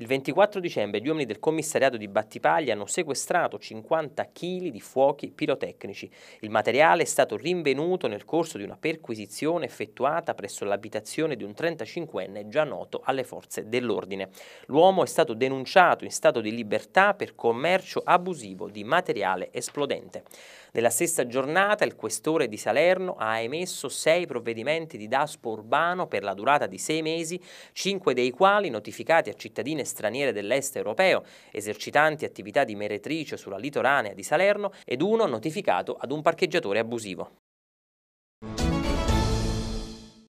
Il 24 dicembre gli uomini del commissariato di Battipaglia hanno sequestrato 50 kg di fuochi pirotecnici. Il materiale è stato rinvenuto nel corso di una perquisizione effettuata presso l'abitazione di un 35enne già noto alle forze dell'ordine. L'uomo è stato denunciato in stato di libertà per commercio abusivo di materiale esplodente. Nella stessa giornata il questore di Salerno ha emesso sei provvedimenti di daspo urbano per la durata di sei mesi, cinque dei quali notificati a cittadine straniere dell'est europeo esercitanti attività di meretrice sulla litoranea di Salerno ed uno notificato ad un parcheggiatore abusivo.